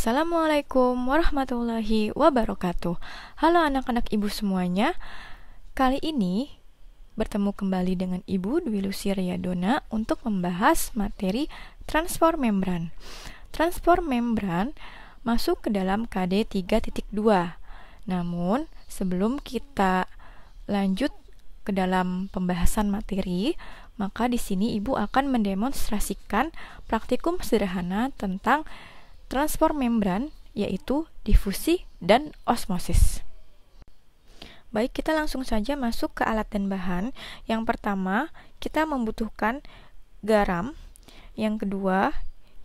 Assalamualaikum warahmatullahi wabarakatuh. Halo anak-anak ibu semuanya. Kali ini bertemu kembali dengan Ibu Dwi Lucy Riyadona untuk membahas materi transfer membran. Transfer membran masuk ke dalam KD 3.2. Namun, sebelum kita lanjut ke dalam pembahasan materi, maka di sini Ibu akan mendemonstrasikan praktikum sederhana tentang transfer membran yaitu difusi dan osmosis. Baik, kita langsung saja masuk ke alat dan bahan. Yang pertama, kita membutuhkan garam. Yang kedua,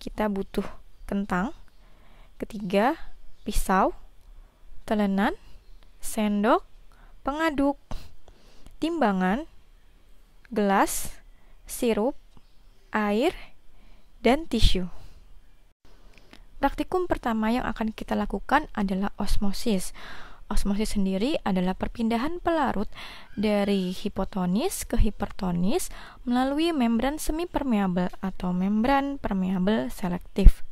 kita butuh kentang. Ketiga, pisau, telenan, sendok, pengaduk, timbangan, gelas, sirup, air, dan tisu. Praktikum pertama yang akan kita lakukan adalah osmosis. Osmosis sendiri adalah perpindahan pelarut dari hipotonis ke hipertonis melalui membran semipermeabel atau membran permeabel selektif.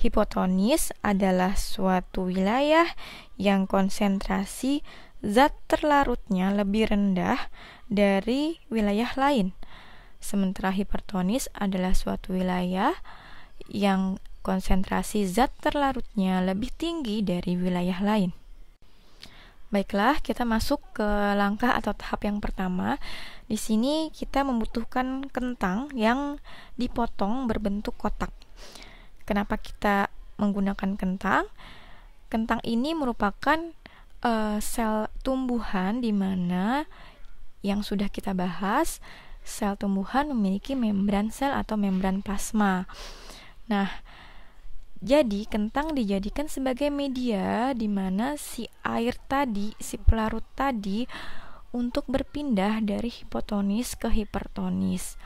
Hipotonis adalah suatu wilayah yang konsentrasi zat terlarutnya lebih rendah dari wilayah lain. Sementara hipertonis adalah suatu wilayah yang konsentrasi zat terlarutnya lebih tinggi dari wilayah lain. Baiklah, kita masuk ke langkah atau tahap yang pertama. Di sini kita membutuhkan kentang yang dipotong berbentuk kotak. Kenapa kita menggunakan kentang? Kentang ini merupakan uh, sel tumbuhan di mana yang sudah kita bahas, sel tumbuhan memiliki membran sel atau membran plasma. Nah, jadi, kentang dijadikan sebagai media di mana si air tadi, si pelarut tadi untuk berpindah dari hipotonis ke hipertonis.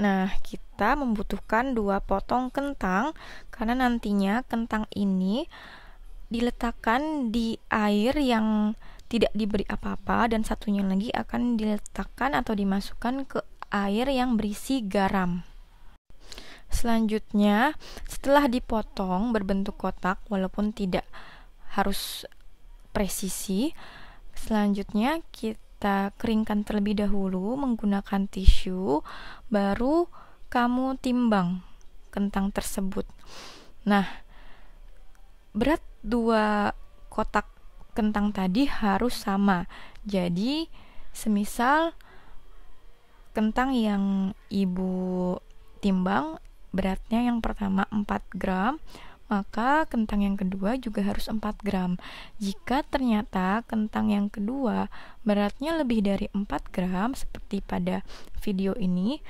Nah, kita membutuhkan dua potong kentang karena nantinya kentang ini diletakkan di air yang tidak diberi apa-apa dan satunya lagi akan diletakkan atau dimasukkan ke air yang berisi garam selanjutnya setelah dipotong berbentuk kotak walaupun tidak harus presisi selanjutnya kita keringkan terlebih dahulu menggunakan tisu baru kamu timbang kentang tersebut nah berat dua kotak kentang tadi harus sama jadi semisal kentang yang ibu timbang beratnya yang pertama 4 gram maka kentang yang kedua juga harus 4 gram. Jika ternyata kentang yang kedua beratnya lebih dari 4 gram seperti pada video ini,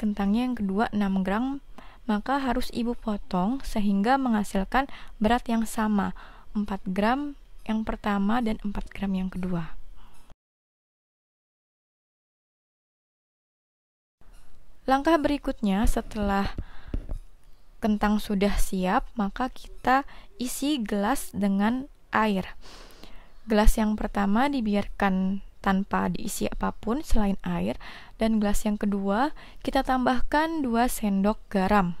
kentangnya yang kedua 6 gram, maka harus ibu potong sehingga menghasilkan berat yang sama, 4 gram yang pertama dan 4 gram yang kedua. Langkah berikutnya setelah kentang sudah siap, maka kita isi gelas dengan air. Gelas yang pertama dibiarkan tanpa diisi apapun selain air dan gelas yang kedua kita tambahkan 2 sendok garam.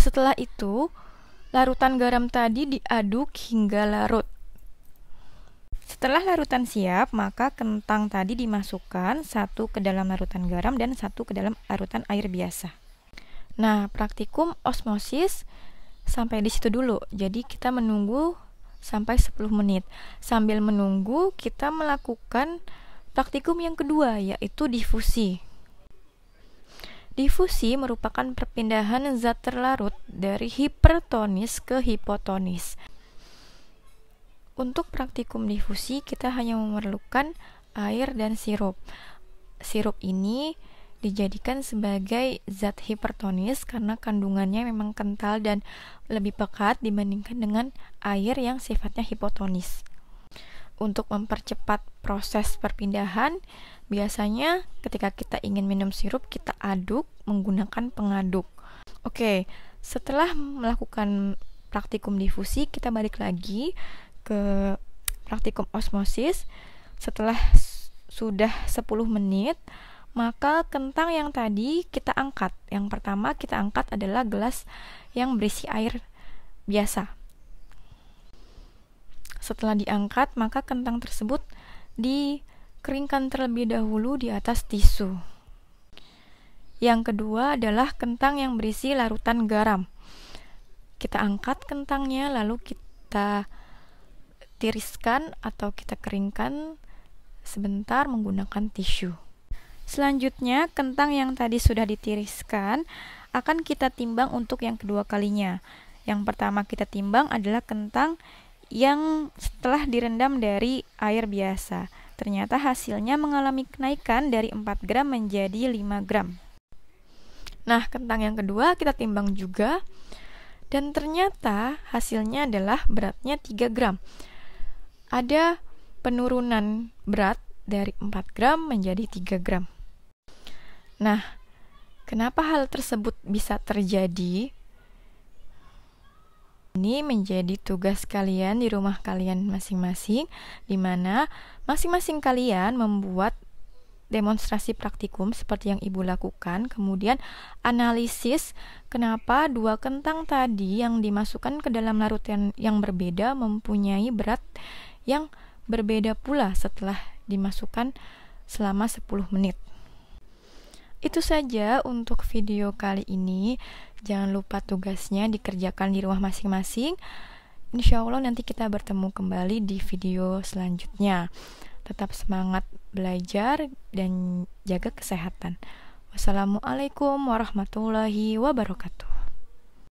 Setelah itu, larutan garam tadi diaduk hingga larut. Setelah larutan siap, maka kentang tadi dimasukkan satu ke dalam larutan garam dan satu ke dalam larutan air biasa. Nah, praktikum osmosis sampai di situ dulu. Jadi kita menunggu sampai 10 menit. Sambil menunggu, kita melakukan praktikum yang kedua yaitu difusi. Difusi merupakan perpindahan zat terlarut dari hipertonis ke hipotonis. Untuk praktikum difusi, kita hanya memerlukan air dan sirup. Sirup ini dijadikan sebagai zat hipertonis karena kandungannya memang kental dan lebih pekat dibandingkan dengan air yang sifatnya hipotonis. Untuk mempercepat proses perpindahan, biasanya ketika kita ingin minum sirup, kita aduk menggunakan pengaduk. Oke, setelah melakukan praktikum difusi, kita balik lagi ke praktikum osmosis. Setelah sudah 10 menit, maka kentang yang tadi kita angkat. Yang pertama kita angkat adalah gelas yang berisi air biasa. Setelah diangkat, maka kentang tersebut dikeringkan terlebih dahulu di atas tisu. Yang kedua adalah kentang yang berisi larutan garam. Kita angkat kentangnya lalu kita tiriskan atau kita keringkan sebentar menggunakan tisu. Selanjutnya, kentang yang tadi sudah ditiriskan akan kita timbang untuk yang kedua kalinya. Yang pertama kita timbang adalah kentang yang setelah direndam dari air biasa. Ternyata hasilnya mengalami kenaikan dari 4 gram menjadi 5 gram. Nah, kentang yang kedua kita timbang juga dan ternyata hasilnya adalah beratnya 3 gram. Ada penurunan berat dari 4 gram menjadi 3 gram. Nah, kenapa hal tersebut bisa terjadi? Ini menjadi tugas kalian di rumah kalian masing-masing, di mana masing-masing kalian membuat demonstrasi praktikum seperti yang ibu lakukan, kemudian analisis kenapa dua kentang tadi yang dimasukkan ke dalam larutan yang berbeda mempunyai berat yang berbeda pula setelah dimasukkan selama 10 menit. Itu saja untuk video kali ini. Jangan lupa tugasnya dikerjakan di rumah masing-masing. Insya Allah nanti kita bertemu kembali di video selanjutnya. Tetap semangat belajar dan jaga kesehatan. Wassalamualaikum warahmatullahi wabarakatuh.